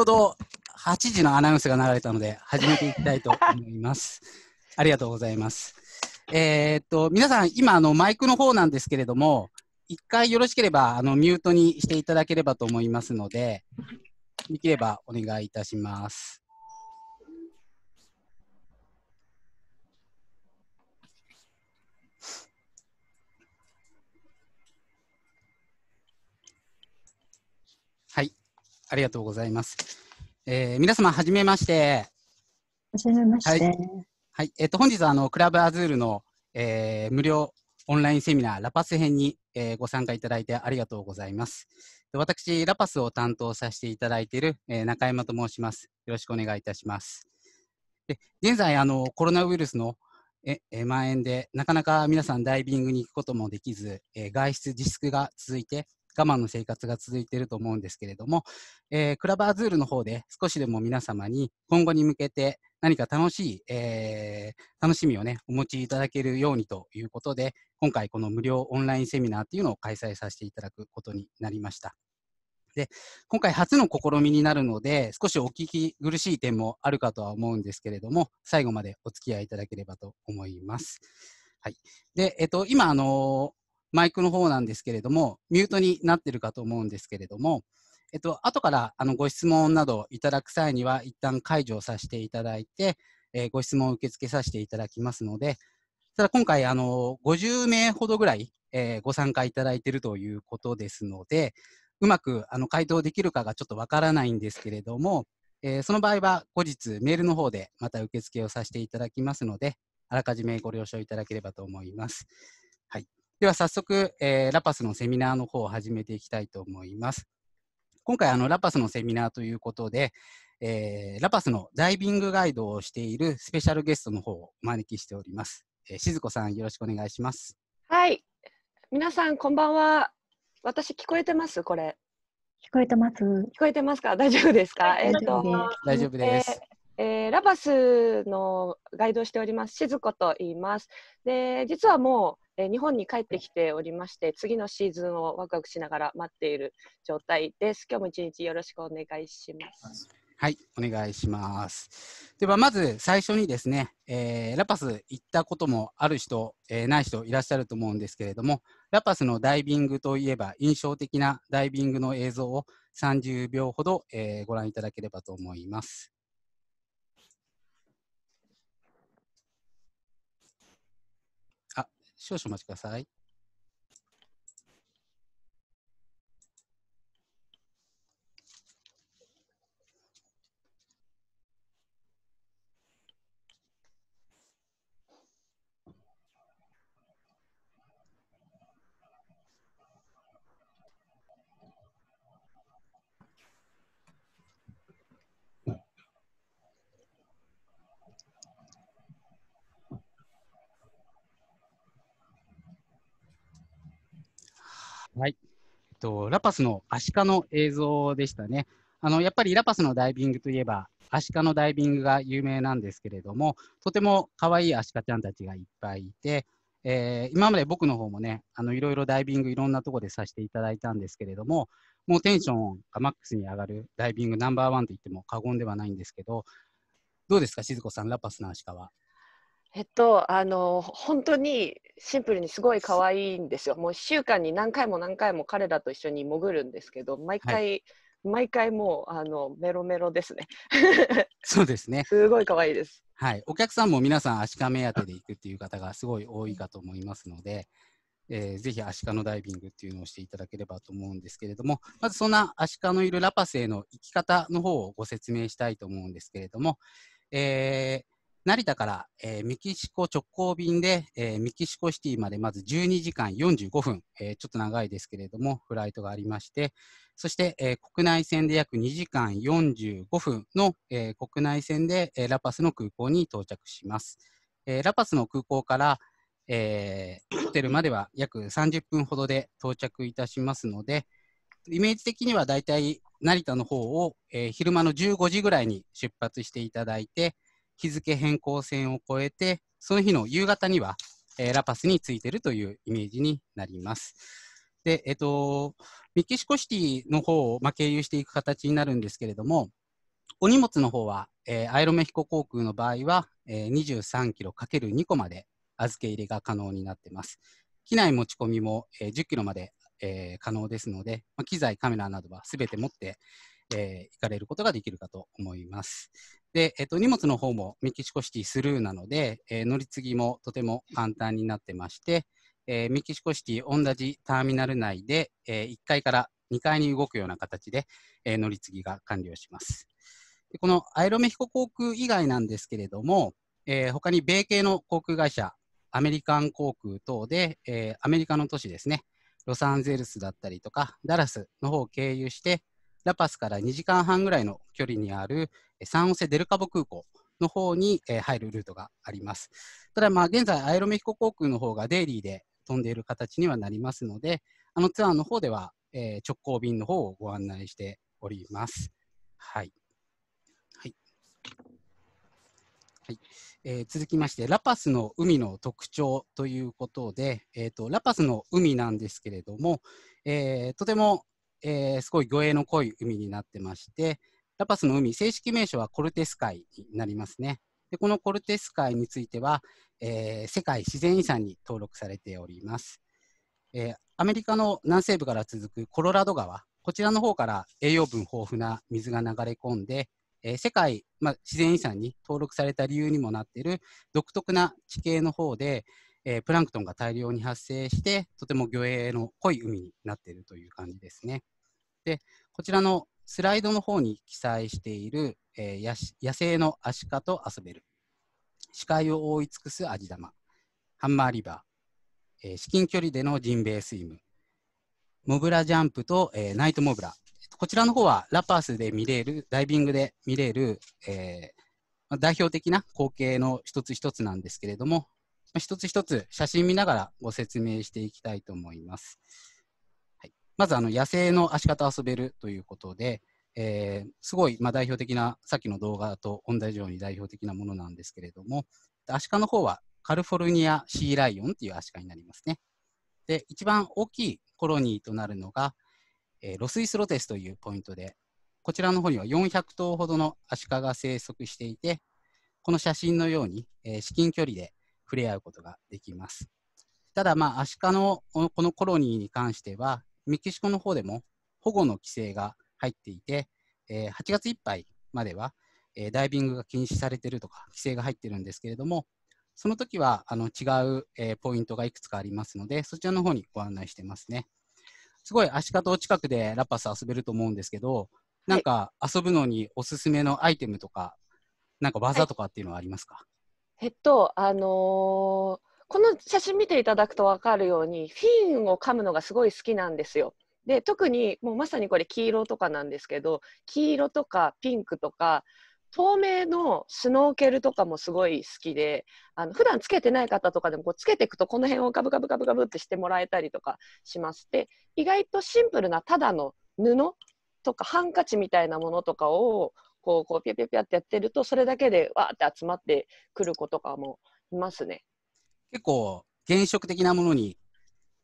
ほど8時のアナウンスが流れたので、始めていきたいと思います。ありがとうございます。えー、っと、皆さん、今、あの、マイクの方なんですけれども、一回よろしければ、あの、ミュートにしていただければと思いますので、できればお願いいたします。ありがとうございます。えー、皆様、はじめまして。はじめまして。はい。はい、えっ、ー、と、本日は、あの、クラブアズールの、えー、無料オンラインセミナー、ラパス編に、えー、ご参加いただいてありがとうございます。私、ラパスを担当させていただいている、えー、中山と申します。よろしくお願いいたします。で現在あの、コロナウイルスのええ蔓延で、なかなか皆さんダイビングに行くこともできず、えー、外出自粛が続いて、我慢の生活が続いていると思うんですけれども、えー、クラブアズールの方で少しでも皆様に今後に向けて何か楽しい、えー、楽しみをね、お持ちいただけるようにということで、今回この無料オンラインセミナーっていうのを開催させていただくことになりました。で、今回初の試みになるので、少しお聞き苦しい点もあるかとは思うんですけれども、最後までお付き合いいただければと思います。はい。で、えっと、今、あのマイクの方なんですけれども、ミュートになってるかと思うんですけれども、えっと、後からあのご質問などいただく際には、一旦解除させていただいて、えー、ご質問を受け付けさせていただきますので、ただ今回、あの、50名ほどぐらい、えー、ご参加いただいているということですので、うまくあの回答できるかがちょっとわからないんですけれども、えー、その場合は後日メールの方でまた受付をさせていただきますので、あらかじめご了承いただければと思います。はい。では早速、えー、ラパスのセミナーの方を始めていきたいと思います。今回あの、ラパスのセミナーということで、えー、ラパスのダイビングガイドをしているスペシャルゲストの方をお招きしております。えー、静子さん、よろしくお願いします。はい。皆さん、こんばんは。私、聞こえてますこれ。聞こえてます。聞こえてますか大丈夫ですか、えっ、ー、と、大丈夫です。えー、えー、ラパスのガイドをしております、静子と言います。で、実はもう、えー、日本に帰ってきておりまして次のシーズンをワクワクしながら待っている状態です今日も一日よろしくお願いしますはいお願いしますではまず最初にですね、えー、ラパス行ったこともある人、えー、ない人いらっしゃると思うんですけれどもラパスのダイビングといえば印象的なダイビングの映像を30秒ほど、えご覧いただければと思います。少々お待ちください。ラパスのアシカの映像でしたね。あのやっぱりラパスのダイビングといえば、アシカのダイビングが有名なんですけれども、とても可愛いアシカちゃんたちがいっぱいいて、えー、今まで僕の方もね、あのいろいろダイビングいろんなとこでさせていただいたんですけれども、もうテンションがマックスに上がるダイビングナンバーワンと言っても過言ではないんですけど、どうですか、静子さん、ラパスのアシカは。えっと、あの本当にシンプルにすごい可愛いんですよ。もう1週間に何回も何回も彼らと一緒に潜るんですけど、毎回、はい、毎回もうあのメロメロですね。そうですね。すごい可愛いです。はい、お客さんも皆さんアシカ目当てで行くっていう方がすごい多いかと思いますので、えー、ぜひアシカのダイビングっていうのをしていただければと思うんですけれども、まずそんなアシカのいるラパスへの行き方の方をご説明したいと思うんですけれども、えー、成田から、えー、メキシコ直行便で、えー、メキシコシティまでまず12時間45分、えー、ちょっと長いですけれども、フライトがありまして、そして、え国内線で約2時間45分の、え国内線で、えラパスの空港に到着します。えラパスの空港から、えホテルまでは約30分ほどで到着いたしますので、イメージ的にはだいたい成田の方を、え昼間の15時ぐらいに出発していただいて、日付変更線を越えて、その日の夕方には、えー、ラパスについてるというイメージになります。で、えっ、と、メキシコシティの方を、まあ、経由していく形になるんですけれども、お荷物の方は、えー、アイロメヒコ航空の場合は、えー、23キロ ×2 個まで預け入れが可能になっています。機内持ち込みも、えー、10キロまで、えー、可能ですので、まあ、機材、カメラなどはすべて持って、えー、行かれることができるかと思います。で、えっと、荷物の方もメキシコシティスルーなので、えー、乗り継ぎもとても簡単になってまして、えー、メキシコシティ同じターミナル内で、え1階から2階に動くような形で、え乗り継ぎが完了します。でこのアイロメヒコ航空以外なんですけれども、え他に米系の航空会社、アメリカン航空等で、えアメリカの都市ですね、ロサンゼルスだったりとか、ダラスの方を経由して、ラパスから2時間半ぐらいの距離にあるサンオセ・デルカボ空港の方に入るルートがあります。ただ、まあ、現在、アイロメヒコ航空の方がデイリーで飛んでいる形にはなりますので、あのツアーの方では、えー、直行便の方をご案内しております。はい。はい。はいえー、続きまして、ラパスの海の特徴ということで、えーと、とラパスの海なんですけれども、えー、とてもえー、すごい魚影の濃い海になってまして、ラパスの海、正式名称はコルテス海になりますね。でこのコルテス海については、えー、世界自然遺産に登録されております、えー、アメリカの南西部から続くコロラド川、こちらの方から栄養分豊富な水が流れ込んで、えー、世界、まあ、自然遺産に登録された理由にもなっている独特な地形の方で、えー、プランクトンが大量に発生して、とても魚影の濃い海になっているという感じですね。で、こちらのスライドの方に記載している、えー、野生のアシカと遊べる、視界を覆い尽くすアジ玉、ハンマーリバー、えー、至近距離でのジンベエスイム、モブラジャンプと、えー、ナイトモブラ。こちらの方はラパースで見れる、ダイビングで見れる、えー、代表的な光景の一つ一つなんですけれども、一つ一つ写真見ながらご説明していきたいと思います。はい、まずあの野生のアシカと遊べるということで、えー、すごいま代表的なさっきの動画と同じように代表的なものなんですけれどもアシカの方はカルフォルニアシーライオンというアシカになりますね。で一番大きいコロニーとなるのが、えー、ロスイスロテスというポイントでこちらの方には400頭ほどのアシカが生息していてこの写真のように、えー、至近距離で触れ合うことができます。ただ、まあ、アシカのこのコロニーに関しては、メキシコの方でも保護の規制が入っていて、えー、8月いっぱいまでは、えー、ダイビングが禁止されてるとか、規制が入ってるんですけれども、その時はあの違う、えー、ポイントがいくつかありますので、そちらの方にご案内してますね。すごいアシカと近くでラパス遊べると思うんですけど、なんか遊ぶのにおすすめのアイテムとか、なんか技とかっていうのはありますか、はいえっと、あのーこの写真見ていただくと分かるようにフィンを噛むのがすごい好きなんですよ。で特にもうまさにこれ黄色とかなんですけど黄色とかピンクとか透明のスノーケルとかもすごい好きであの普段つけてない方とかでもこうつけていくとこの辺をガブガブガブガブってしてもらえたりとかします。で意外とシンプルなただの布とかハンカチみたいなものとかをこう、こうピャピャピャってやってると、それだけでわーって集まってくる子とかもいますね。結構、原色的なものに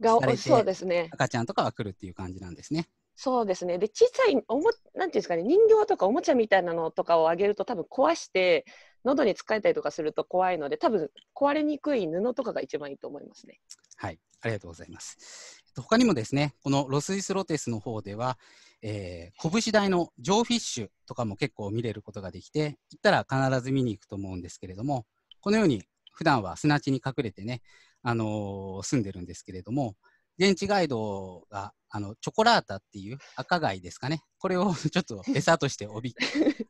がそうですね赤ちゃんとかは来るっていう感じなんですね。そうですねで小さいおもなんていうんですかね人形とかおもちゃみたいなのとかをあげると多分壊して喉に使えたりとかすると怖いので多分壊れにくい布とかが一番いいと思いますね。はいありがとうございます。他にもですね、このロスイスロテスの方では、えー、拳大のジョーフィッシュとかも結構見れることができて、行ったら必ず見に行くと思うんですけれども、このように普段は砂地に隠れてね、あのー、住んでるんですけれども、現地ガイドがあのチョコラータっていう赤貝ですかね、これを ちょっと餌としておび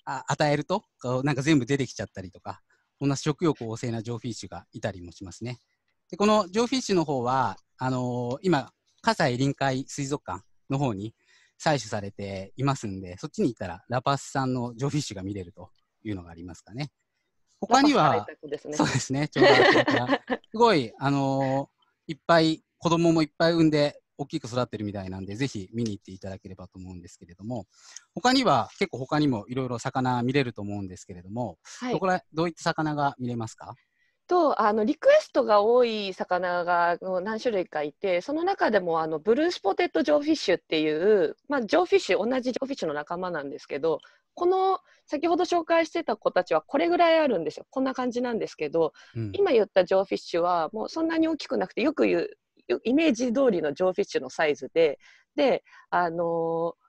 あ与えると、なんか全部出てきちゃったりとか、こんな食欲旺盛なジョーフィッシュがいたりもしますね。でこのジョーフィッシュの方は、あのー、今、葛西臨海水族館の方に採取されていますんで、そっちに行ったらラパス産のジョーフィッシュが見れるというのがありますかね。他には、ね、そうですね、ちょうど すごい、あのー、いっぱい子供もいっぱい産んで大きく育ってるみたいなんで、ぜひ見に行っていただければと思うんですけれども、他には結構他にもいろいろ魚見れると思うんですけれども、はい、どこらどういった魚が見れますかとあのリクエストが多い魚が何種類かいてその中でもあのブルースポテットジョーフィッシュっていう、まあ、ジョーフィッシュ同じジョーフィッシュの仲間なんですけどこの先ほど紹介してた子たちはこれぐらいあるんですよこんな感じなんですけど、うん、今言ったジョーフィッシュはもうそんなに大きくなくてよく言うイメージ通りのジョーフィッシュのサイズでであのー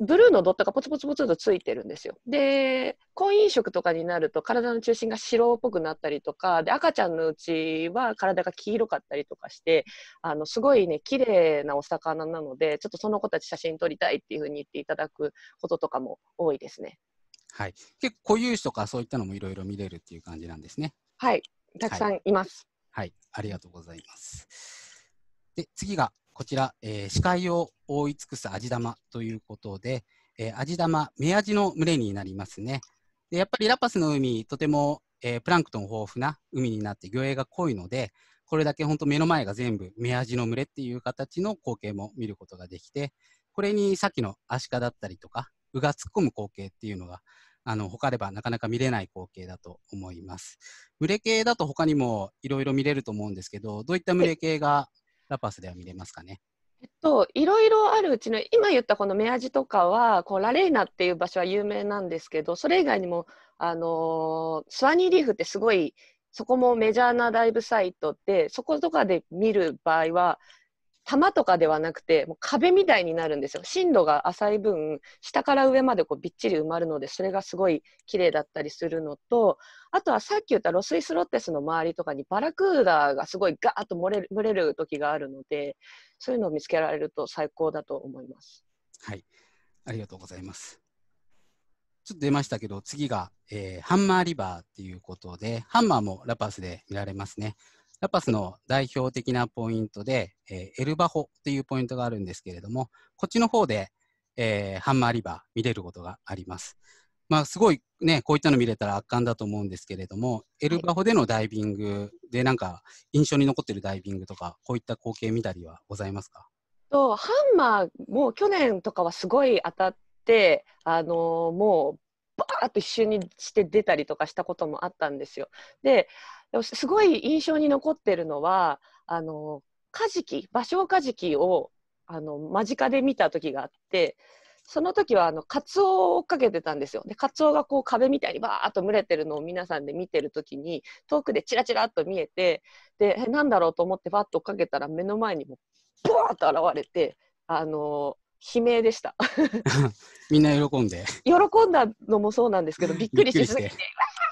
ブルーのドットがポツポツポツとついてるんですよ。で、婚姻色とかになると体の中心が白っぽくなったりとか、で、赤ちゃんのうちは体が黄色かったりとかして、あの、すごいね、綺麗なお魚なので、ちょっとその子たち写真撮りたいっていうふうに言っていただくこととかも多いですね。はい。結構固有種とかそういったのもいろいろ見れるっていう感じなんですね。はい。たくさんいます。はい、はい、ありがとうございます。で、次がこちら、えー、視界を覆い尽くす味玉ということで、えー、味玉、目味の群れになりますね。でやっぱりラパスの海、とても、えー、プランクトン豊富な海になって魚影が濃いので、これだけ本当目の前が全部目味の群れっていう形の光景も見ることができて、これにさっきのアシカだったりとか、うが突っ込む光景っていうのが、あの他ではなかなか見れない光景だと思います。群れ系だと他にもいろいろ見れると思うんですけど、どういった群れ系がラパスでは見れますかね。えっと、いろいろあるうちの今言ったこの目治とかはこうラレーナっていう場所は有名なんですけどそれ以外にも、あのー、スワニーリーフってすごいそこもメジャーなライブサイトでそことかで見る場合は玉とかではなくてもう壁みたいになるんですよ進路が浅い分下から上までこうびっちり埋まるのでそれがすごい綺麗だったりするのとあとはさっき言ったロスイスロッテスの周りとかにバラクーダがすごいガーッと漏れる漏れる時があるのでそういうのを見つけられると最高だと思います。はいありがとうございます。ちょっと出ましたけど、次が、えー、ハンマーリバーっていうことで、ハンマーもラパスで見られますね。ラパスの代表的なポイントで、えー、エルバホというポイントがあるんですけれども、こっちの方で、えー、ハンマーリバー見れることがあります。まあ、すごいね、こういったの見れたら圧巻だと思うんですけれども、エルバホでのダイビングで、なんか印象に残ってるダイビングとか、こういった光景見たりはございますかとハンマーも去年とかはすごい当たって、あのー、もうバーっと一瞬にして出たりとかしたこともあったんですよ。ですごい印象に残ってるのはあのカジキ芭蕉カジキをあの間近で見た時があってその時はあのカツオを追っかけてたんですよでカツオがこう壁みたいにバーッと群れてるのを皆さんで見てる時に遠くでチラチラっと見えてでえ何だろうと思ってバッと追っかけたら目の前にもブワーッと現れてあの悲鳴でした みんな喜んで喜んだのもそうなんですけどびっくりしすぎてわ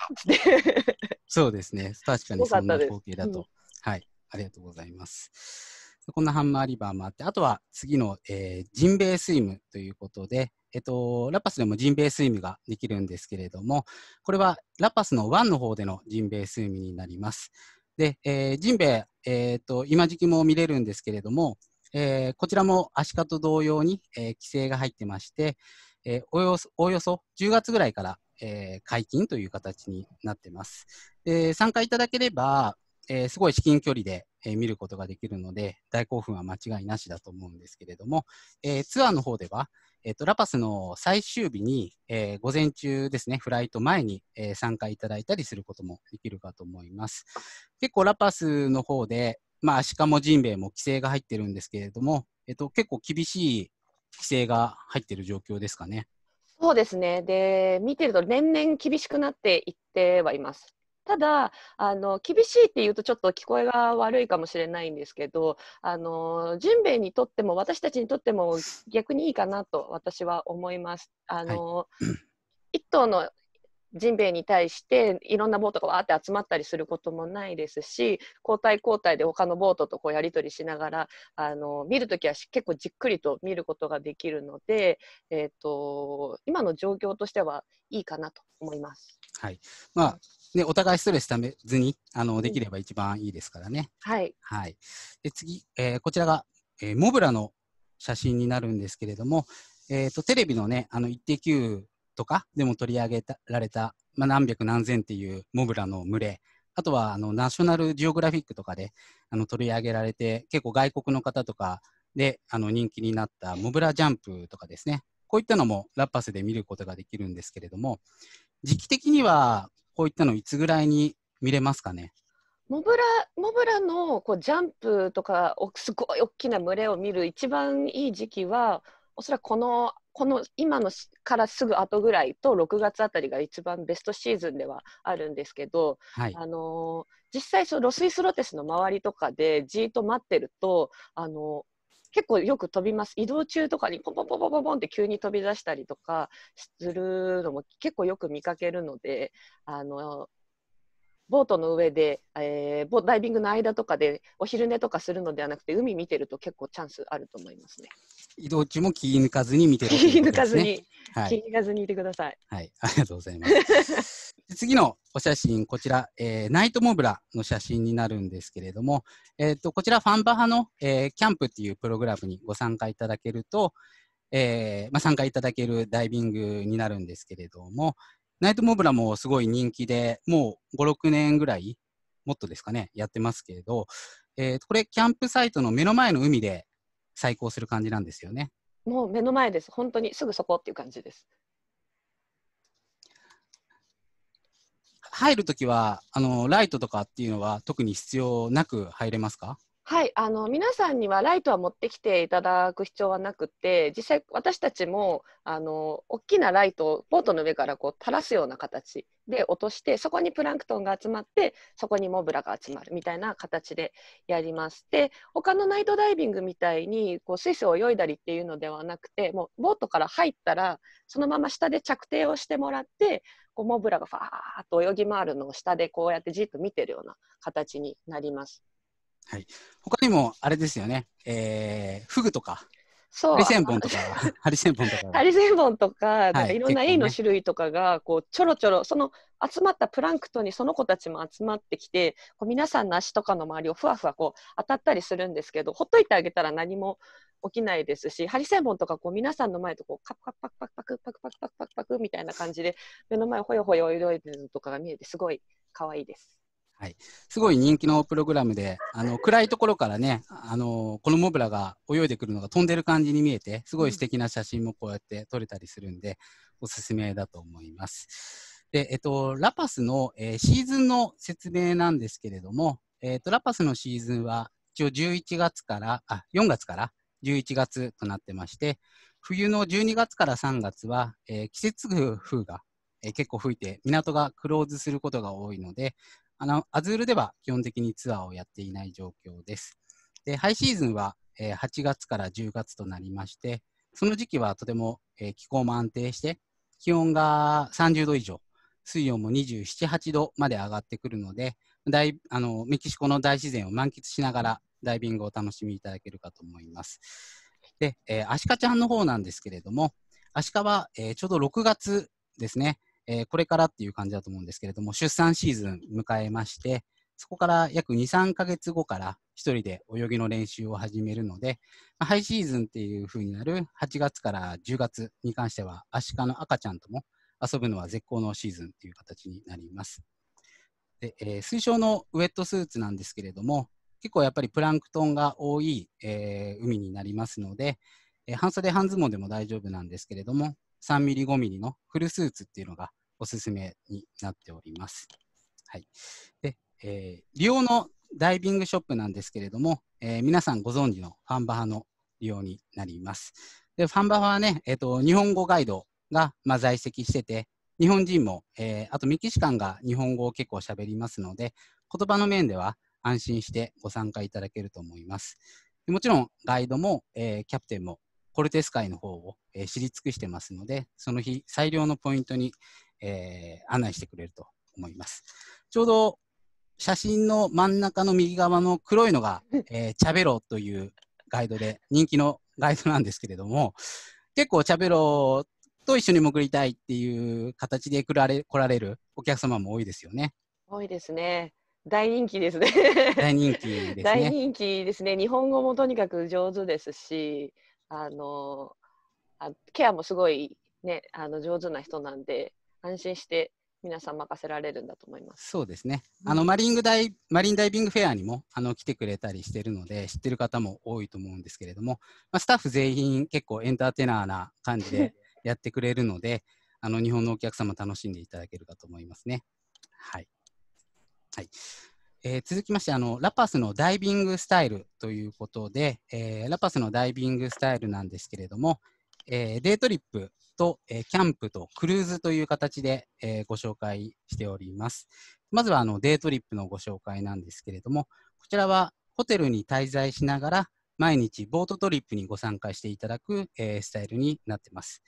そうですね。確かにそんな光景だと。うん、はい。ありがとうございます。こんなハンマーリバーもあって、あとは次の、えー、ジンベエスイムということで、えっと、ラパスでもジンベエスイムができるんですけれども、これはラパスの1の方でのジンベエスイムになります。で、えー、ジンベイ、えー、っと、今時期も見れるんですけれども、えー、こちらもアシカと同様に、えー、規制が入ってまして、えー、およそおよそ10月ぐらいから、えー、解禁という形になっています。で参加いただければ、えー、すごい至近距離で、えー、見ることができるので、大興奮は間違いなしだと思うんですけれども、えー、ツアーの方では、えーと、ラパスの最終日に、えー、午前中ですね、フライト前に、えー、参加いただいたりすることもできるかと思います。結構ラパスの方で、まあ、シカもジンベエも規制が入ってるんですけれども、えーと結構厳しい規制が入ってる状況ですかね。そうですね。で、見てると年々厳しくなっていってはいます。ただあの厳しいって言うとちょっと聞こえが悪いかもしれないんですけどあのジンベにとっても私たちにとっても逆にいいかなと私は思います。あの、はい、一頭のジンベエに対していろんなボートがわーって集まったりすることもないですし交代交代で他のボートとこうやり取りしながらあの見るときは結構じっくりと見ることができるので、えーと、今の状況としてはいいかなと思います。はいまあね、お互いストレスためずにあのできれば一番いいですからね。はい、はい、で次、えー、こちらが、えー、モブラの写真になるんですけれども、えーと、とテレビのね、あの1.9とかでも取り上げられた、まあ、何百何千っていうモブラの群れ、あとはあのナショナルジオグラフィックとかであの取り上げられて、結構外国の方とかであの人気になったモブラジャンプとかですね、こういったのもラッパスで見ることができるんですけれども、時期的にはこういったのいつぐらいに見れますかね。モブラモブラのこうジャンプとかすごい大きな群れを見る一番いい時期はおそらくこのこの今のからすぐ後ぐらいと6月あたりが一番ベストシーズンではあるんですけど、はい、あの実際そのロスイスロテスの周りとかでじーっと待ってるとあの結構よく飛びます移動中とかにポンポンポンポンポンって急に飛び出したりとかするのも結構よく見かけるのであのボートの上で、えー、ダイビングの間とかでお昼寝とかするのではなくて海見てると結構チャンスあると思いますね。移動中も気抜かずに見てる、ね、気抜かずに、はい、気抜かずにいてください。はい、ありがとうございます。次のお写真、こちら、えー、ナイトモブラの写真になるんですけれども、えーと、こちら、ファンバ派の、えー、キャンプっていうプログラムにご参加いただけると、えーまあ、参加いただけるダイビングになるんですけれども、ナイトモブラもすごい人気で、もう5、6年ぐらい、もっとですかね、やってますけれど、えー、これ、キャンプサイトの目の前の海で再興する感じなんですよね。もう目の前です。本当にすぐそこっていう感じです。入るときはあの、ライトとかっていうのは特に必要なく入れますかはい、あの皆さんにはライトは持ってきていただく必要はなくて実際私たちもあの大きなライトをボートの上からこう垂らすような形で落としてそこにプランクトンが集まってそこにモブラが集まるみたいな形でやります。で他のナイトダイビングみたいにこう水素を泳いだりっていうのではなくてもうボートから入ったらそのまま下で着底をしてもらってこうモブラがファーッと泳ぎ回るのを下でこうやってじっと見てるような形になります。はい。他にも、あれですよね。えー、フグとか。そう。ハリセンボンとか。ハリセンボンとか。ハリセンボンとか、かいろんなエイの種類とかが、こう、ちょろちょろ、その集まったプランクトンにその子たちも集まってきて、こう皆さんの足とかの周りをふわふわこう当たったりするんですけど、ほっといてあげたら何も起きないですし、ハリセンボンとかこう皆さんの前とこうカプカプパクパクパクパクパクパクパクパクみたいな感じで、目の前をほよほよ泳いでるのとかが見えて、すごい可愛いです。はい、すごい人気のプログラムで、あの暗いところからね、あのこのモブラが泳いでくるのが飛んでる感じに見えて、すごい素敵な写真もこうやって撮れたりするんで、おすすめだと思います。で、えっと、ラパスの、えー、シーズンの説明なんですけれども、えと、ラパスのシーズンは一応11月から、あ、4月から11月となってまして、冬の12月から3月は、えー、季節風がえ結構吹いて、港がクローズすることが多いので、あの、アズールでは基本的にツアーをやっていない状況です。で、ハイシーズンは、えー、8月から10月となりまして、その時期はとても、えー、気候も安定して、気温が30度以上、水温も27、8度まで上がってくるので、大あのメキシコの大自然を満喫しながらダイビングを楽しみいただけるかと思います。で、えー、アシカちゃんの方なんですけれども、アシカは、えー、ちょうど6月ですね、えー、これからっていう感じだと思うんですけれども、出産シーズン迎えまして、そこから約2、3ヶ月後から1人で泳ぎの練習を始めるので、まあ、ハイシーズンっていう風になる8月から10月に関しては、アシカの赤ちゃんとも遊ぶのは絶好のシーズンという形になります。でえー、推奨のウェットスーツなんですけれども、結構やっぱりプランクトンが多い、えー、海になりますので、えー、半袖半ズボンでも大丈夫なんですけれども、3ミリ5ミリのフルスーツっていうのがおすすめになっております。はい。で、えー、利用のダイビングショップなんですけれども、えー、皆さんご存知のファンバハの利用になります。で、ファンバハはね、えっ、ー、と、日本語ガイドが、まあ、在籍してて、日本人も、えー、あとメキシカンが日本語を結構喋りますので、言葉の面では安心してご参加いただけると思います。もちろんガイドも、えー、キャプテンもコルテス海の方を、えー、知り尽くしてますので、その日、最良のポイントに、えー、案内してくれると思います。ちょうど写真の真ん中の右側の黒いのが、えー、チャベロというガイドで、人気のガイドなんですけれども、結構チャベロと一緒に潜りたいっていう形で来られ来られるお客様も多いですよね。多いですね。大人気ですね。大人気ですね。大人気ですね。日本語もとにかく上手ですし、あのあケアもすごい、ね、あの上手な人なんで安心して皆さん任せられるんだと思います。そうですね。あの、うん、マリングダイマリンダイビングフェアにもあの来てくれたりしてるので知ってる方も多いと思うんですけれども、まあ、スタッフ全員結構エンターテイナーな感じで やってくれるので、あの日本のお客様楽しんでいただけるかと思いますね。はい。はい。えー、続きましてあの、ラパスのダイビングスタイルということで、えー、ラパスのダイビングスタイルなんですけれども、えー、デイトリップと、えキャンプとクルーズという形で、えご紹介しております。まずはあのデイトリップのご紹介なんですけれども、こちらはホテルに滞在しながら、毎日ボートトリップにご参加していただく、えスタイルになってます。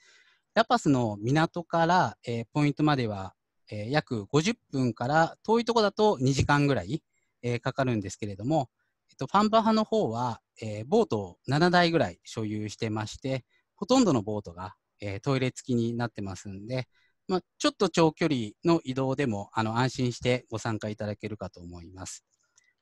ラパスの港から、えポイントまでは、え約50分から遠いとこだと2時間ぐらいえー、かかるんですけれども、えっと、ファンバ派の方は、えー、ボートを7台ぐらい所有してまして、ほとんどのボートが、えー、トイレ付きになってますんで、まあ、ちょっと長距離の移動でもあの安心してご参加いただけるかと思います。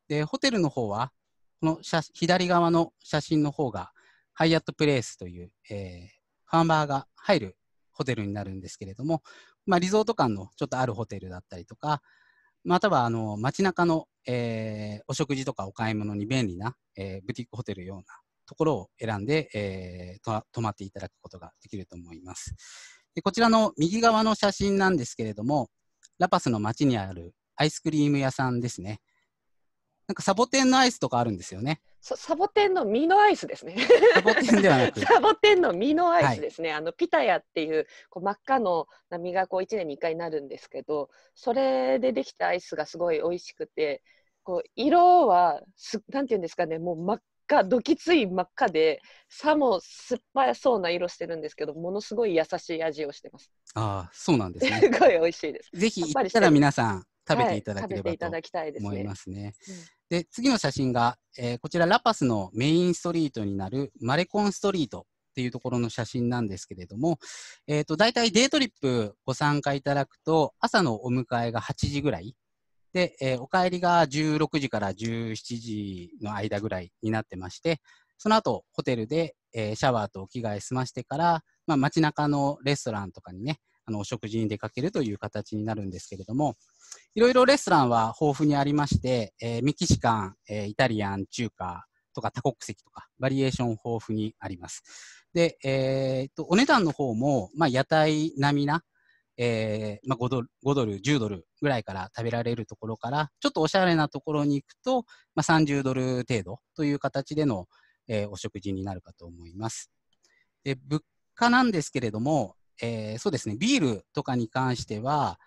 で、ホテルの方は、この写左側の写真の方が、ハイアットプレイスという、えー、ファンバーが入るホテルになるんですけれども、まあ、リゾート間のちょっとあるホテルだったりとか、またはあの街中の、えー、お食事とかお買い物に便利な、えー、ブティックホテルようなところを選んで、えー、泊まっていただくことができると思います。でこちらの右側の写真なんですけれども、ラパスの街にあるアイスクリーム屋さんですね。なんかサボテンのアイスとかあるんですよね。サボテンの実のアイスですね。サボテンではなく。サボテンの実のアイスですね。はい、あのピタヤっていうこう真っ赤の波がこう1年に1回なるんですけど、それでできたアイスがすごい美味しくて、こう色はすなんていうんですかね、もう真っ赤どきつい真っ赤で、さも酸っぱそうな色してるんですけど、ものすごい優しい味をしてます。ああ、そうなんですね。すごい美味しいです。ぜひ行ったら皆さん食べていただければ、い、と思いますね。すねで、次の写真が、えー、こちらラパスのメインストリートになるマレコンストリートっていうところの写真なんですけれども、えっ、ー、と、大体デイトリップご参加いただくと、朝のお迎えが8時ぐらい。で、えー、お帰りが16時から17時の間ぐらいになってまして、その後、ホテルで、えー、シャワーとお着替え済ましてから、まあ、街中のレストランとかにね、あのお食事に出かけるという形になるんですけれども、いろいろレストランは豊富にありまして、えー、メキシカン、えー、イタリアン、中華とか多国籍とか、バリエーション豊富にあります。で、えー、っと、お値段の方も、まあ、屋台並みな、えー、まあ、5ドル、5ドル、10ドルぐらいから食べられるところから、ちょっとおしゃれなところに行くと、まあ、30ドル程度という形での、えー、お食事になるかと思います。で、物価なんですけれども、えー、そうですね、ビールとかに関しては、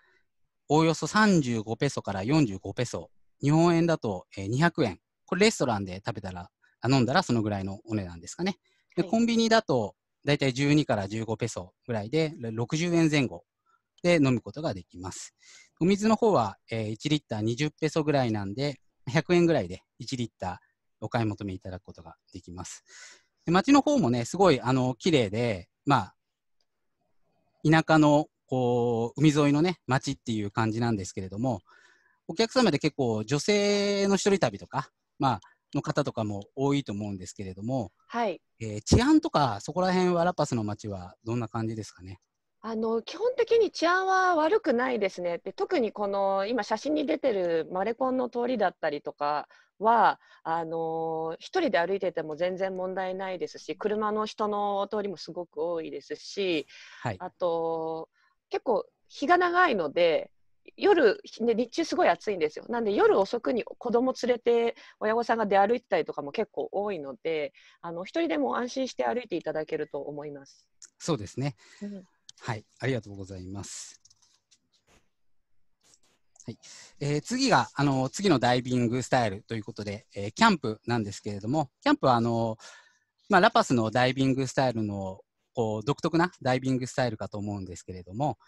おおよそ35ペソから45ペソ、日本円だと200円、これレストランで食べたら、飲んだらそのぐらいのお値段ですかね。でコンビニだと大体12から15ペソぐらいで60円前後で飲むことができます。お水の方は、えー、1リッター20ペソぐらいなんで、100円ぐらいで1リッターお買い求めいただくことができます。街の方もね、すごいあの綺麗で、まあ、田舎のこう海沿いのね、町っていう感じなんですけれども、お客様で結構女性の一人旅とか、まあ、の方とかも多いと思うんですけれども、はいえー、治安とかそこら辺はラパスの街はどんな感じですかね。あの基本的に治安は悪くないですねで特にこの今写真に出てるマレコンの通りだったりとかはあの一人で歩いてても全然問題ないですし車の人の通りもすごく多いですし、はい、あと結構日が長いので夜、日中すごい暑いんですよ。なんで夜遅くに子供連れて親御さんが出歩いてたりとかも結構多いので、あの一人でも安心して歩いていただけると思います。そうですね。うんはい、ありがとうございます。はいえー、次があの次のダイビングスタイルということで、えー、キャンプなんですけれども、キャンプはあの、まあ、ラパスのダイビングスタイルのこう独特なダイビングスタイルかと思うんですけれども、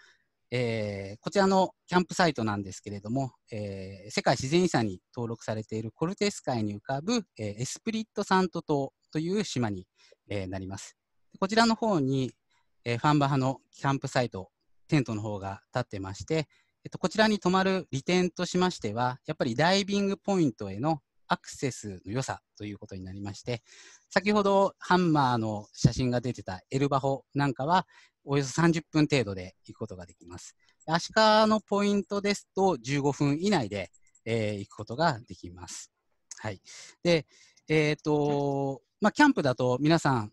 えー、こちらのキャンプサイトなんですけれども、えー、世界自然遺産に登録されているコルテス海に浮かぶ、えー、エスプリットサント島という島に、えなります。こちらの方に、えー、ファンバ派のキャンプサイト、テントの方が立ってまして、えっと、こちらに泊まる利点としましては、やっぱりダイビングポイントへのアクセスの良さということになりまして、先ほどハンマーの写真が出てたエルバホなんかは、およそ30分程度で行くことができます。アシカのポイントですと15分以内で、えー、行くことができます。はい。で、えっ、ー、と、まあ、キャンプだと皆さん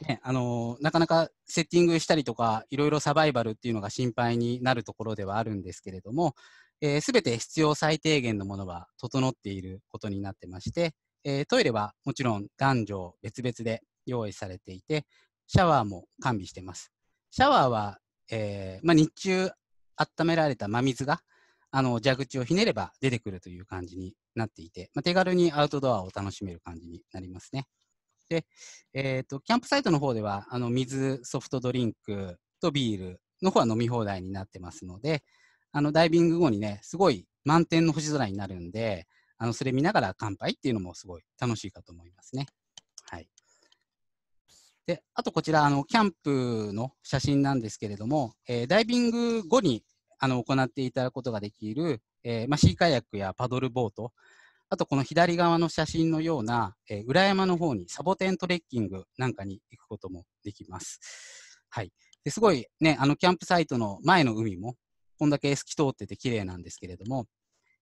ね、あのなかなかセッティングしたりとか、いろいろサバイバルっていうのが心配になるところではあるんですけれども、す、えー、べ、て必要最低限のものは整っていることになってまして、えー、トイレはもちろん男女別々で用意されていて、シャワーも完備しています。シャワーは、えーまあ、日中温められた真水があの蛇口をひねれば出てくるという感じになっていて、まあ、手軽にアウトドアを楽しめる感じになりますね。、えっ、ー、と、キャンプサイトの方では、あの、水、ソフトドリンクとビールの方は飲み放題になってますので、あの、ダイビング後にね、すごい満点の星空になるんで、あの、それ見ながら乾杯っていうのもすごい楽しいかと思いますね。はい。で、あとこちら、あの、キャンプの写真なんですけれども、えー、ダイビング後に、あの、行っていただくことができる、えー、まあ、シーカヤックやパドルボート、あとこの左側の写真のような、えー、裏山の方にサボテントレッキングなんかに行くこともできます。はい。ですごいね、あのキャンプサイトの前の海も、こんだけ透き通ってて綺麗なんですけれども、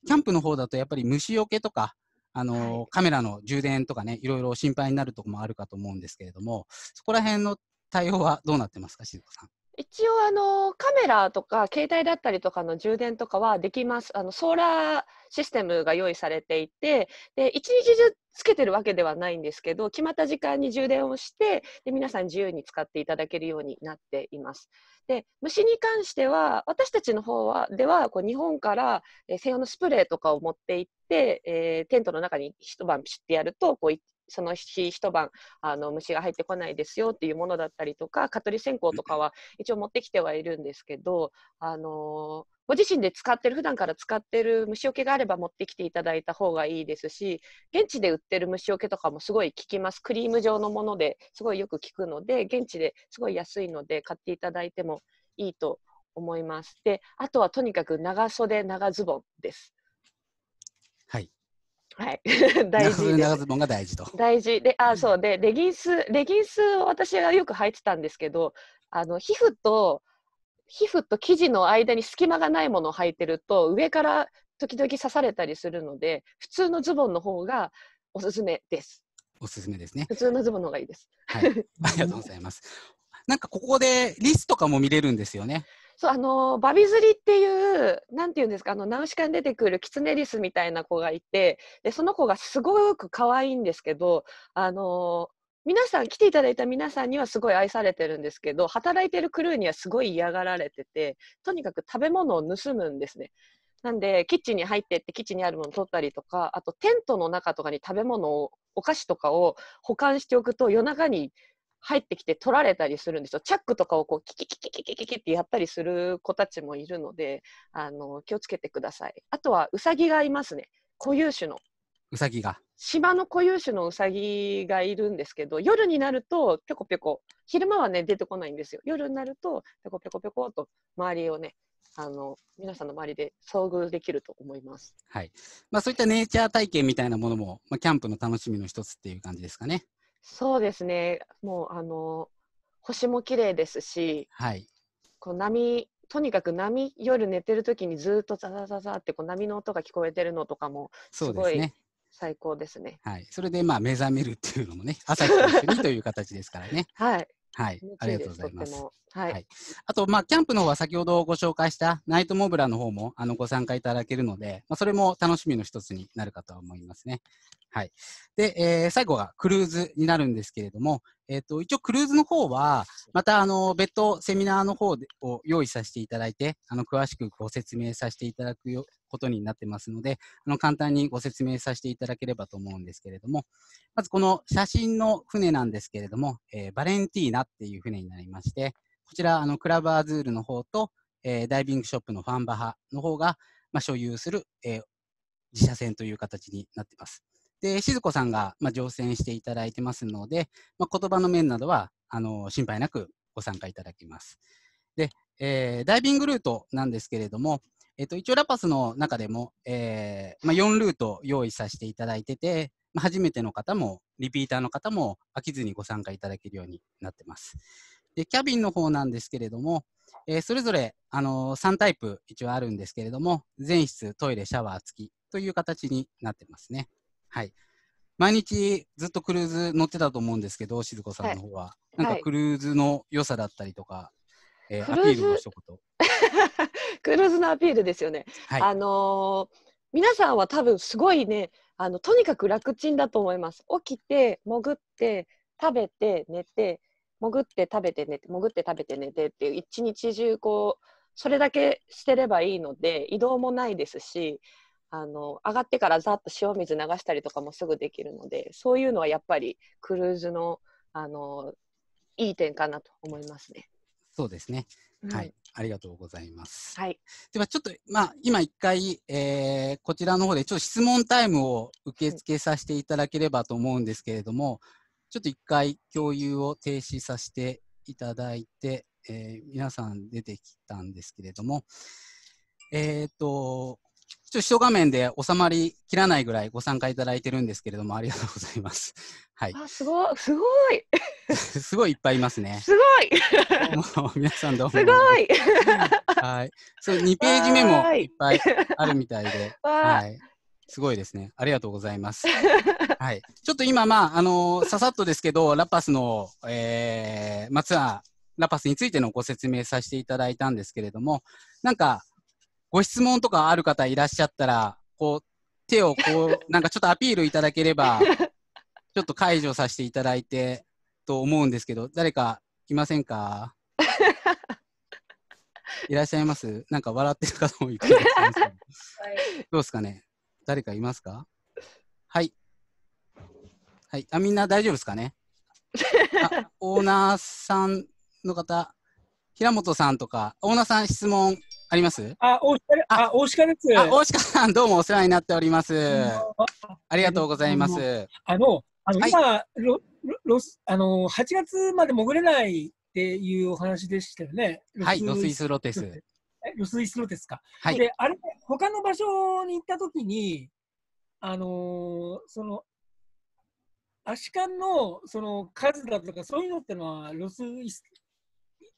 キャンプの方だとやっぱり虫よけとか、あのーカメラの充電とかね、いろいろ心配になるところもあるかと思うんですけれども、そこら辺の対応はどうなってますか、静子さん。一応あのカメラとか携帯だったりとかの充電とかはできますあのソーラーシステムが用意されていてで一日中つけてるわけではないんですけど決まった時間に充電をしてで皆さん自由に使っていただけるようになっています。で虫に関しては私たちの方はではこう日本から専用のスプレーとかを持って行って、えー、テントの中に一晩ピシッてやるとこうその日一晩あの虫が入ってこないですよっていうものだったりとか蚊取り線香とかは一応持ってきてはいるんですけど、あのご自身で使ってる普段から使ってる虫除けがあれば持ってきていただいた方がいいですし現地で売ってる虫除けとかもすごい効きますクリーム状のものですごいよく効くので現地ですごい安いので買っていただいてもいいと思いますであとはとにかく長袖長ズボンですはい、大事長ズボンが大事と。大事で、あ、そうで、レギンス、レギンスを私はよく履いてたんですけど、あの皮膚と皮膚と生地の間に隙間がないものを履いてると上から時々刺されたりするので、普通のズボンの方がおすすめです。おすすめですね。普通のズボンの方がいいです。はい、ありがとうございます。なんかここでリスとかも見れるんですよね。そうあのバビズリっていうなんていうんですかあのナウシカに出てくるキツネリスみたいな子がいてでその子がすごく可愛いんですけどあの皆さん来ていただいた皆さんにはすごい愛されてるんですけど働いてるクルーにはすごい嫌がられててとにかく食べ物を盗むんですね。なんでキッチンに入ってってキッチンにあるものを取ったりとかあとテントの中とかに食べ物をお菓子とかを保管しておくと夜中に入ってきて取られたりするんですよ。チャックとかをこうキキキキキキキキってやったりする子たちもいるので、あの気をつけてください。あとはウサギがいますね。固有種の。ウサギが。島の固有種のウサギがいるんですけど、夜になるとぴょこぴょこ、昼間はね出てこないんですよ。夜になるとぴょこぴょこぴょこと周りをねあの皆さんの周りで遭遇できると思います。はい。まあそういったネイチャー体験みたいなものも、まあ、キャンプの楽しみの一つっていう感じですかね。そうですね。もうあの星も綺麗ですし、はい、こう波とにかく波夜寝てる時にずっとザザザザってこう波の音が聞こえてるのとかもすごい最高ですね。すねはい、それでまあ目覚めるっていうのもね朝日と一緒にという形ですからね。はい。はい、ありがとうございます。はい、はい、あと、まあ、キャンプの方は先ほどご紹介したナイトモブラの方もあのご参加いただけるので、まあ、それも楽しみの一つになるかと思いますね。はい。で、えー、最後はクルーズになるんですけれども、えっ、ー、と、一応クルーズの方は、また、あの、別途セミナーの方を用意させていただいて、あの、詳しくご説明させていただくことになってますので、あの、簡単にご説明させていただければと思うんですけれども、まずこの写真の船なんですけれども、えー、バレンティーナっていう船になりまして、こちら、あの、クラブアズールの方と、えー、ダイビングショップのファンバハの方が、まあ、所有する、えー、自社船という形になってます。で、静子さんが、まあ、乗船していただいてますので、まあ、言葉の面などは、あの、心配なくご参加いただけます。で、えー、ダイビングルートなんですけれども、えっ、と、一応ラパスの中でも、えー、まあ、4ルート用意させていただいてて、まあ、初めての方も、リピーターの方も飽きずにご参加いただけるようになってます。で、キャビンの方なんですけれども、えー、それぞれ、あのー、3タイプ一応あるんですけれども、全室、トイレ、シャワー付きという形になってますね。はい。毎日ずっとクルーズ乗ってたと思うんですけど、静子さんの方は。はい、なんかクルーズの良さだったりとか、はい、えー、アピールの一言。クルーズのアピールですよね。はい、あのー、皆さんは多分すごいね、あのとにかく楽ちんだと思います。起きて、潜って、食べて、寝て、潜って食べて寝て、潜って食べて寝てっていう一日中こうそれだけしてればいいので移動もないですし、あの上がってからざっと塩水流したりとかもすぐできるのでそういうのはやっぱりクルーズのあのいい点かなと思いますね。そうですね。はい、うん、ありがとうございます。はい。ではちょっと、まあ、今一回、えー、こちらの方で、ちょっと質問タイムを受け付けさせていただければと思うんですけれども、ちょっと一回共有を停止させていただいて、えー、皆さん出てきたんですけれども、えっ、と、ちょっと一画面で収まりきらないぐらいご参加いただいてるんですけれども、ありがとうございます。はい。あ、すごい、すごい。すごいいっぱいいますね。すごい。もう皆さんどうも。すごい。はい。そう、2ページ目もいっぱいあるみたいで。はい。すごいですね。ありがとうございます。はい。ちょっと今、まあ、あのー、ささっとですけど、ラパスの、えー、まあ、ツアー、ラパスについてのご説明させていただいたんですけれども、なんか、ご質問とかある方いらっしゃったら、こう、手をこう、なんかちょっとアピールいただければ、ちょっと解除させていただいてと思うんですけど、誰かいませんか いらっしゃいますなんか笑ってる方もいるはい、どうですかね誰かいますかはい。はい。あ、みんな大丈夫ですかね オーナーさんの方、平本さんとか、オーナーさん質問ありますあ、大鹿あ大鹿です。あ、大鹿さん、どうもお世話になっております。ありがとうございます。あの、あの今、はい、ロロスあの8月まで潜れないっていうお話でしたよね。はい、ロスイスロテス。ロスイスロテスか。はい。で、あれ、他の場所に行ったときに、あのその、アシカのその数だとか、そういうのってのは、ロスイス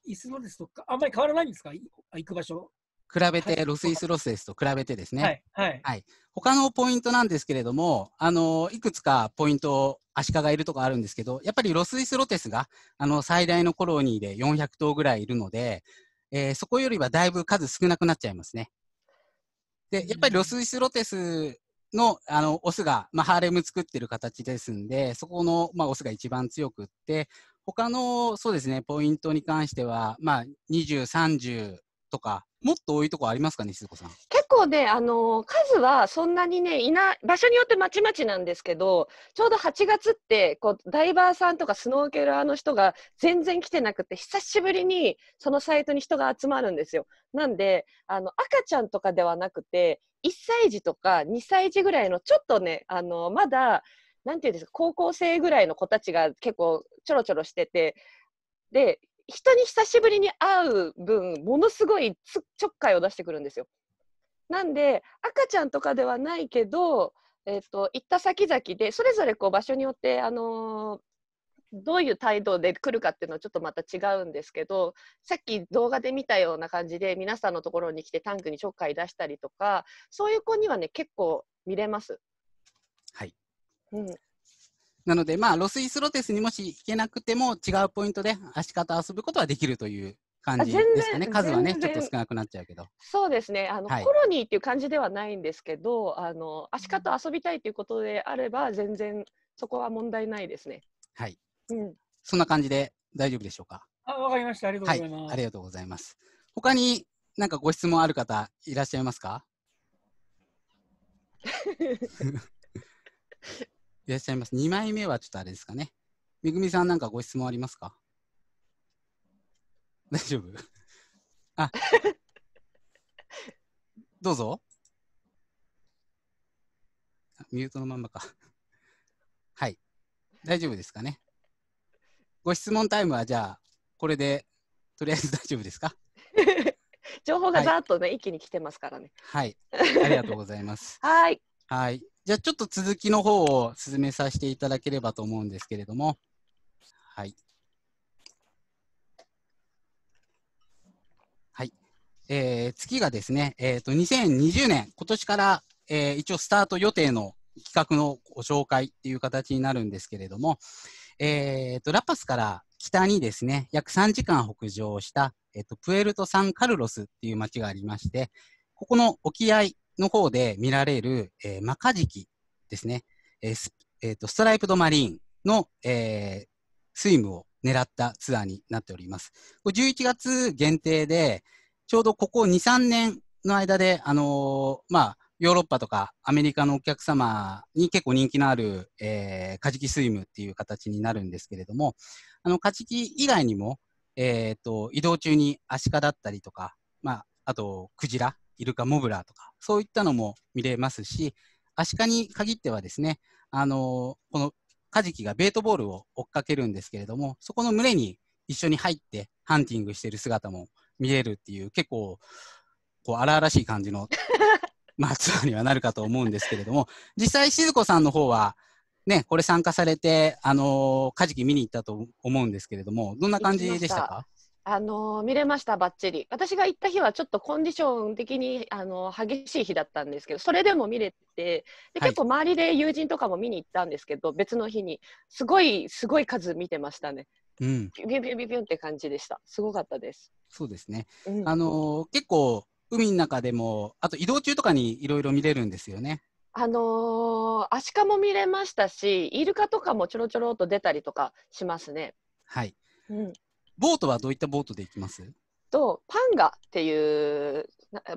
イスロですとか、あんまり変わらないんですか行く場所。比べて、ロスイスロスでスと比べてですね、はいはいはい、他のポイントなんですけれども、あのいくつかポイント、足利がいるとかあるんですけど、やっぱりロスイスロテスがあの最大のコロニーで400頭ぐらいいるので、えー、そこよりはだいぶ数少なくなっちゃいますね。で、やっぱりロスイスロテスのあのオスが、まあ、ハーレム作ってる形ですんで、そこの、まあ、オスが一番強くって、他のそうですね、ポイントに関しては、まあ、20、30とか、もっと多いとこありますかね、静子さん。結構ね、あのー、数はそんなにね、いな、場所によってまちまちなんですけど、ちょうど8月って、こう、ダイバーさんとかスノーケラーの人が全然来てなくて、久しぶりにそのサイトに人が集まるんですよ。なんで、あの、赤ちゃんとかではなくて、1歳児とか2歳児ぐらいの、ちょっとね、あのー、まだ、なんていうんですか、高校生ぐらいの子たちが結構ちょろちょろしてて、で、人に久しぶりに会う分ものすごいちょっかいを出してくるんですよ。なんで赤ちゃんとかではないけど、えーと、行った先々でそれぞれこう場所によって、あのー、どういう態度で来るかっていうのはちょっとまた違うんですけどさっき動画で見たような感じで皆さんのところに来てタンクにちょっかい出したりとかそういう子にはね結構見れます。はい、うん、なので、まあ、ロスイスロテスにもし行けなくても、違うポイントで足方遊ぶことはできるという感じですかね、数はね、ちょっと少なくなっちゃうけど。そうですねあの、はい、コロニーっていう感じではないんですけど、あの足方遊びたいということであれば、全然そこは問題ないですね。はい、うん、そんな感じで大丈夫でしょうか。あわかりました、ありがとうございます。はい、ありがとうございます他に何かご質問ある方いらっしゃいますかいらっしゃいます。2枚目はちょっとあれですかね。めぐみさん、なんかご質問ありますか 大丈夫あ どうぞ。ミュートのまんまか。はい。大丈夫ですかね。ご質問タイムはじゃあ、これでとりあえず大丈夫ですか 情報がざっとね、はい、一気に来てますからね。はい。ありがとうございます。はい。はい。じゃあちょっと続きの方を進めさせていただければと思うんですけれども。はい。はい。えー、次がですね、えっ、ー、と、2020年、今年から、えー、一応スタート予定の企画のご紹介っていう形になるんですけれども、えっ、ー、と、ラパスから北にですね、約3時間北上した、えっ、と、プエルト・サン・カルロスっていう町がありまして、ここの沖合の方で見られる、えー、マカジキですね、えーえーと、ストライプドマリーンの、えー、スイムを狙ったツアーになっております。これ11月限定で、ちょうどここ2、3年の間で、あのー、まあ、ヨーロッパとかアメリカのお客様に結構人気のある、えー、カジキスイムっていう形になるんですけれども、あの、カジキ以外にも、えっ、ー、と、移動中にアシカだったりとか、まあ、あと、クジライルカモブラとか、そういったのも見れますし、アシカに限ってはですね、あのこのカジキがベートボールを追っかけるんですけれども、そこの群れに一緒に入ってハンティングしている姿も見れるっていう、結構こう荒々しい感じの、まあ、ツアーにはなるかと思うんですけれども、実際、静子さんの方は、ね、これ参加されて、あのー、カジキ見に行ったと思うんですけれども、どんな感じでしたかあの見れました、ばっちり。私が行った日はちょっとコンディション的にあの激しい日だったんですけど、それでも見れてで、結構周りで友人とかも見に行ったんですけど、別の日に、すごい、すごい数見てましたね。うん、ビュンビュンビュンビュンって感じでした。すごかったです。そうですね。うん、あの結構、海の中でも、あと移動中とかにいろいろ見れるんですよね。あのー、アシカも見れましたし、イルカとかもちょろちょろと出たりとかしますね。はい。うん、ボートはどういったボートで行きますとパンガっていう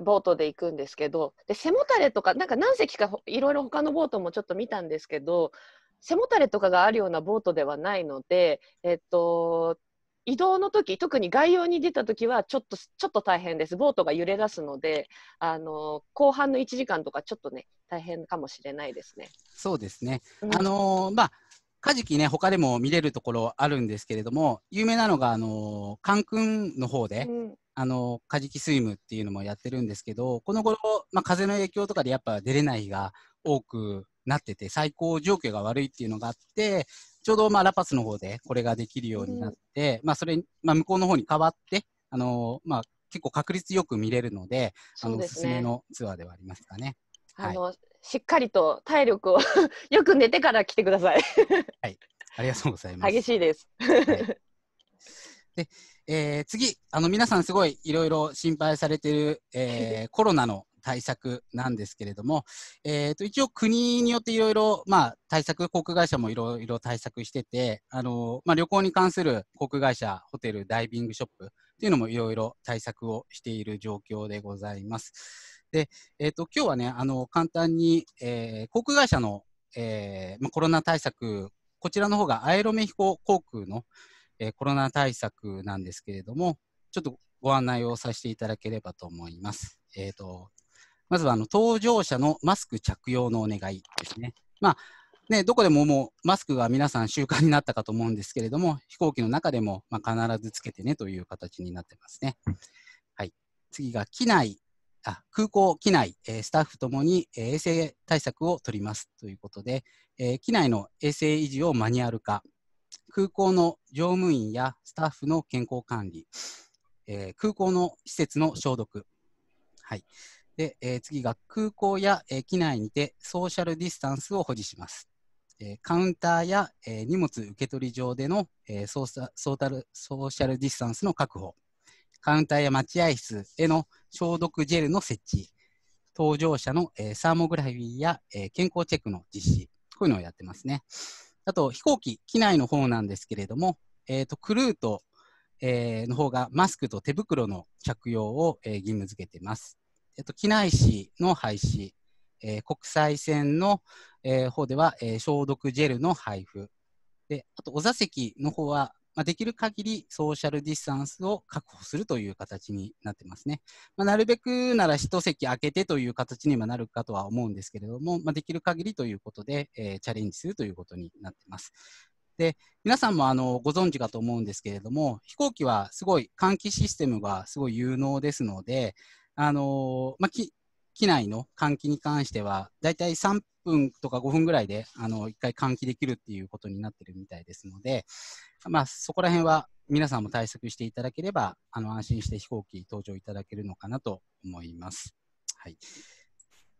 ボートで行くんですけどで背もたれとかなんか何隻かいろいろ他のボートもちょっと見たんですけど背もたれとかがあるようなボートではないので、えっと、移動の時特に外洋に出た時はちょっとちょっと大変ですボートが揺れ出すのであの後半の1時間とかちょっとね大変かもしれないですね。そうですね、うん、あのー、まあカジキね、他でも見れるところあるんですけれども、有名なのが、あの、カンクンの方で、うん、あの、カジキスイムっていうのもやってるんですけど、この頃、まあ、風の影響とかでやっぱ出れない日が多くなってて、最高状況が悪いっていうのがあって、ちょうど、まあ、ラパスの方でこれができるようになって、うん、まあ、それ、まあ、向こうの方に変わって、あの、まあ、結構確率よく見れるので、あの、おすすめのツアーではありますかね。あの、しっかりと体力を よく寝てから来てください はい、ありがとうございます。激しいです。はい、で、えー、次、あの皆さんすごいいろいろ心配されてる、えー、コロナの対策なんですけれども、えー、と一応国によっていろいろ対策、航空会社もいろいろ対策してて、あのまあ、旅行に関する航空会社、ホテル、ダイビングショップというのもいろいろ対策をしている状況でございます。で、えっ、ー、と、今日はね、あの、簡単に、えー、航空会社の、えーまあ、コロナ対策、こちらの方がアエロメヒコ航空の、えー、コロナ対策なんですけれども、ちょっとご案内をさせていただければと思います。えっ、ー、と、まずは、あの、搭乗者のマスク着用のお願いですね。まあ、ね、どこでももうマスクが皆さん習慣になったかと思うんですけれども、飛行機の中でも、まあ、必ずつけてねという形になってますね。はい。次が、機内あ空港、機内、えー、スタッフともに、えー、衛生対策を取りますということで、えー、機内の衛生維持をマニュアル化、空港の乗務員やスタッフの健康管理、えー、空港の施設の消毒、はいでえー、次が空港や、えー、機内にてソーシャルディスタンスを保持します。えー、カウンターや、えー、荷物受け取り場での、えー、ソーソータルソーシャルディスタンスの確保、カウンターや待合室への消毒ジェルの設置、搭乗者の、えー、サーモグラフィーや、えー、健康チェックの実施、こういうのをやってますね。あと、飛行機、機内の方なんですけれども、えーと、クルーと、えー、の方がマスクと手袋の着用を、えー、義務付けています。えーと、と機内紙の廃止、えー、国際線の、えー、方では、えー、消毒ジェルの配布で、あとお座席の方はまあ、できる限りソーシャルディスタンスを確保するという形になってますね。まあ、なるべくなら一席空けてという形にはなるかとは思うんですけれども、まあ、できる限りということで、えー、チャレンジするということになってます。で、皆さんもあのご存知かと思うんですけれども、飛行機はすごい換気システムがすごい有能ですので、あのー、まあ、機内の換気に関しては、だいたい3分とか5分ぐらいで、あの、1回換気できるっていうことになってるみたいですので、まあ、そこら辺は皆さんも対策していただければ、あの安心して飛行機搭乗いただけるのかなと思います。はい。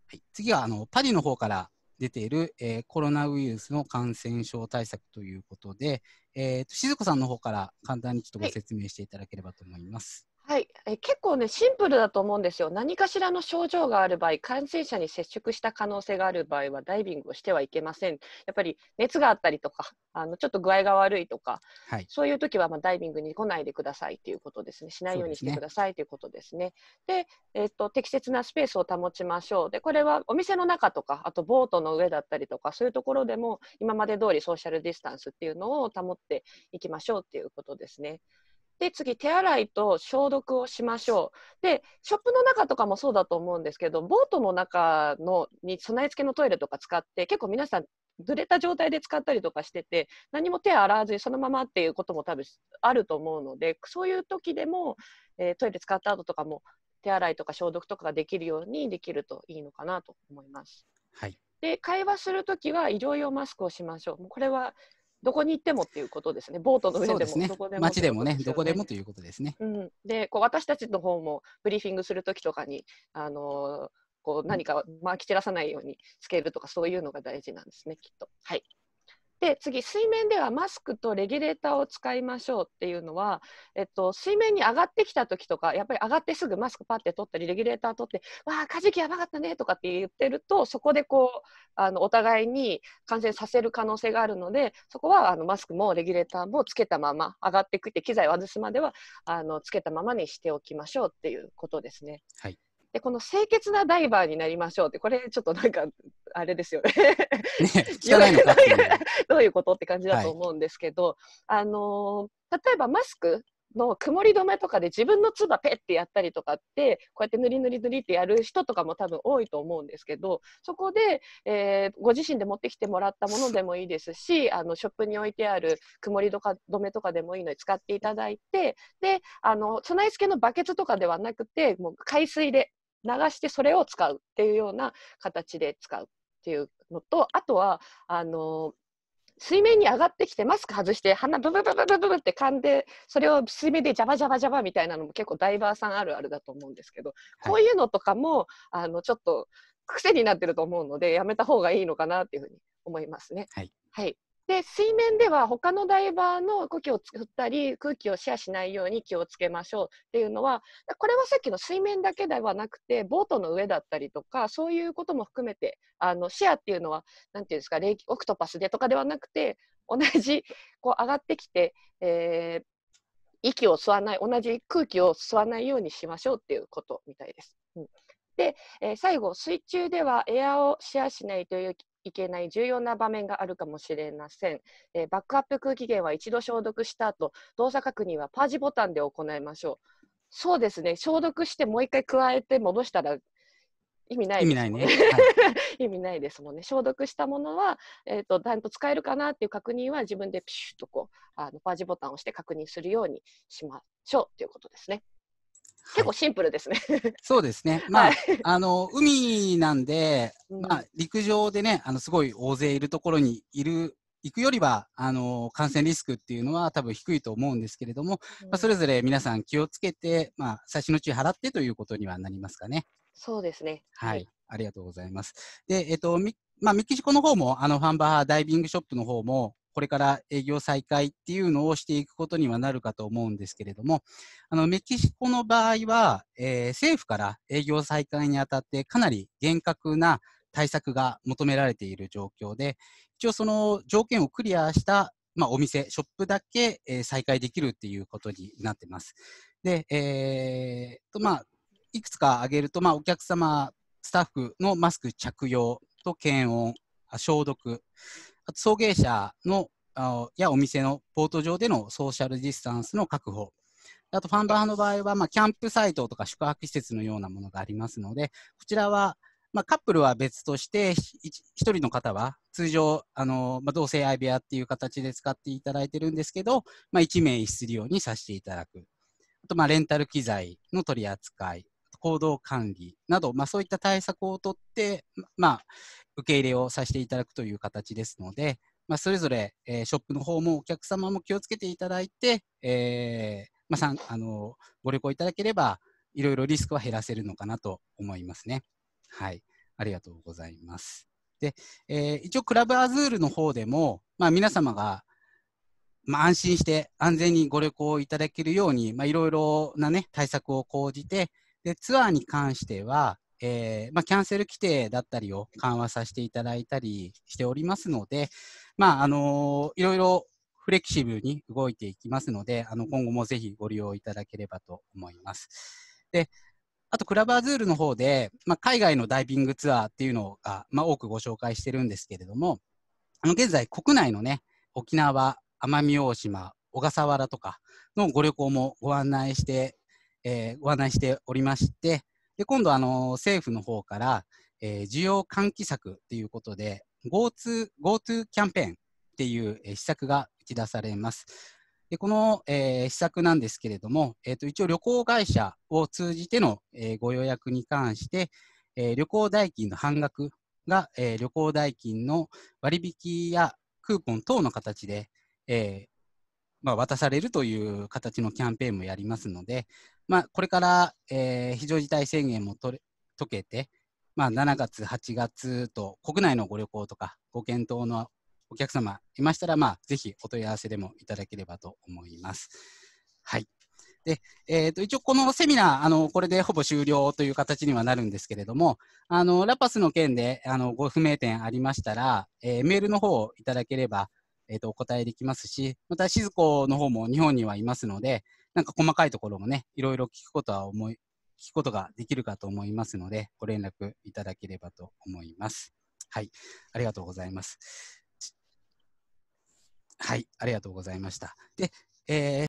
はい、次はあのパリの方から出ている、えー、コロナウイルスの感染症対策ということで、えーと、と静子さんの方から簡単にちょっとご説明していただければと思います。はい、え結構ねシンプルだと思うんですよ。何かしらの症状がある場合、感染者に接触した可能性がある場合はダイビングをしてはいけません。やっぱり熱があったりとか、あのちょっと具合が悪いとか、はい、そういう時はまダイビングに来ないでくださいということですね。しないようにしてくださいということですね。で、ね、えー、っと適切なスペースを保ちましょう。で、これはお店の中とか、あとボートの上だったりとか、そういうところでも今まで通りソーシャルディスタンスっていうのを保っていきましょうっていうことですね。で次手洗いと消毒をしましょうでショップの中とかもそうだと思うんですけどボートの中のに備え付けのトイレとか使って結構皆さん濡れた状態で使ったりとかしてて何も手洗わずにそのままっていうことも多分あると思うのでそういう時でも、えー、トイレ使った後とかも手洗いとか消毒とかができるようにできるといいのかなと思います。はい、で会話するときは医療用マスクをしましょう。これはどこに行ってもっていうことですね、ボートの上でも、ね、街でもね、どこでもということですね。うん、でこう私たちの方もブリーフィングするときとかに、あのー、こう何かまき散らさないようにつけるとか、そういうのが大事なんですね、きっと。はいで次水面ではマスクとレギュレーターを使いましょうっていうのは、えっと、水面に上がってきた時とかやっぱり上がってすぐマスクパッて取ったりレギュレーター取って「わあカジキやばかったね」とかって言ってるとそこでこうあのお互いに感染させる可能性があるのでそこはあのマスクもレギュレーターもつけたまま上がってくって機材を外すまではあのつけたままにしておきましょうっていうことですね。はいでこの清潔なダイバーになりましょうってこれちょっとなんかあれですよね 汚いのかどういうことって感じだと思うんですけど、はい、あの例えばマスクの曇り止めとかで自分の唾ペッてやったりとかってこうやってぬりぬりぬりってやる人とかも多分多いと思うんですけどそこで、えー、ご自身で持ってきてもらったものでもいいですしあのショップに置いてある曇り止めとかでもいいので使っていただいてであの備え付けのバケツとかではなくてもう海水で流してそれを使うっていうような形で使うっていうのとあとはあの水面に上がってきてマスク外して鼻ブブブブブブブって噛んでそれを水面でジャバジャバジャバみたいなのも結構ダイバーさんあるあるだと思うんですけど、こういうのとかもあのちょっと癖になってると思うのでやめた方がいいのかなっていうふうに思いますね。はい、はいで水面では他のダイバーの空気を作ったり空気をシェアしないように気をつけましょうっていうのはこれはさっきの水面だけではなくてボートの上だったりとかそういうことも含めてあのシェアっていうのはんていうんですかオクトパスでとかではなくて同じこう上がってきて、えー、息を吸わない同じ空気を吸わないようにしましょうっていうことみたいです。うんで、えー、最後、水中ではエアをシェアしないといういけない重要な場面があるかもしれません、えー、バックアップ空気源は一度消毒した後動作確認はパージボタンで行いましょうそうですね消毒してもう一回加えて戻したら意味ない、ね、意味ないね、意味ないですもんね消毒したものは、えーと、とちゃんと使えるかなっていう確認は自分でピシュッとこうあのパージボタンを押して確認するようにしましょうということですね。結構シンプルですね。そうですね。まあ、あの、海なんで、まあ、陸上でね、あの、すごい大勢いるところにいる行くよりは、あの、感染リスクっていうのは多分低いと思うんですけれども、うん、まあ、それぞれ皆さん気をつけて、まあ、差しの注意払ってということにはなりますかね。そうですね。はい。はい、ありがとうございます。で、えっと、みまあ、メキシコの方も、あの、ファンバーダイビングショップの方も、これから営業再開っていうのをしていくことにはなるかと思うんですけれども、あのメキシコの場合は、えー、政府から営業再開にあたってかなり厳格な対策が求められている状況で、一応その条件をクリアした、まあ、お店、ショップだけ、えー、再開できるっていうことになってます。で、えーとまあ、いくつか挙げると、まあ、お客様、スタッフのマスク着用と検温、消毒、送迎車のやお店のポート上でのソーシャルディスタンスの確保、あとファンバーの場合は、まあ、キャンプサイトとか宿泊施設のようなものがありますので、こちらは、まあ、カップルは別として、一人の方は通常、あのまあ、同性愛部屋っていう形で使っていただいてるんですけど、まあ、1名一室利用にさせていただく。あと、まあ、レンタル機材の取り扱い。行動管理など、まあ、そういった対策をとって、まあ、受け入れをさせていただくという形ですので、まあ、それぞれ、えー、ショップの方もお客様も気をつけていただいて、えーまあ、さんあのご旅行いただければ、いろいろリスクは減らせるのかなと思いますね。はい、ありがとうございます。で、えー、一応、クラブアズールの方でも、まあ、皆様が、まあ、安心して安全にご旅行いただけるように、まあ、いろいろな、ね、対策を講じて、で、ツアーに関しては、えー、まあ、キャンセル規定だったりを緩和させていただいたりしておりますので、まあ、あのー、いろいろフレキシブルに動いていきますので、あの、今後もぜひご利用いただければと思います。で、あと、クラブーズールの方で、まあ、海外のダイビングツアーっていうのが、まあ、多くご紹介してるんですけれども、あの、現在、国内のね、沖縄、奄美大島、小笠原とかのご旅行もご案内してえー、ご案内しておりまして、で今度あの、政府の方から、えー、需要喚起策ということで、GoTo キャンペーンっていう、え施策が打ち出されます。でこの、えー、施策なんですけれども、えーと、と一応旅行会社を通じての、えー、ご予約に関して、えー、旅行代金の半額が、えー、旅行代金の割引やクーポン等の形で、えーまあ、渡されるという形のキャンペーンもやりますので、まあ、これから、えー、非常事態宣言も取れ解けて、まあ、7月、8月と国内のご旅行とかご検討のお客様いましたら、まあ、ぜひお問い合わせでもいただければと思います。はい。で、えっ、ー、と、一応このセミナー、あの、これでほぼ終了という形にはなるんですけれども、あの、ラパスの件で、あの、ご不明点ありましたら、えー、メールの方をいただければ、えっ、ー、と、お答えできますし、また、静子の方も日本にはいますので、なんか細かいところもね、いろいろ聞くことは思い、聞くことができるかと思いますので、ご連絡いただければと思います。はい、ありがとうございます。はい、ありがとうございました。で、えー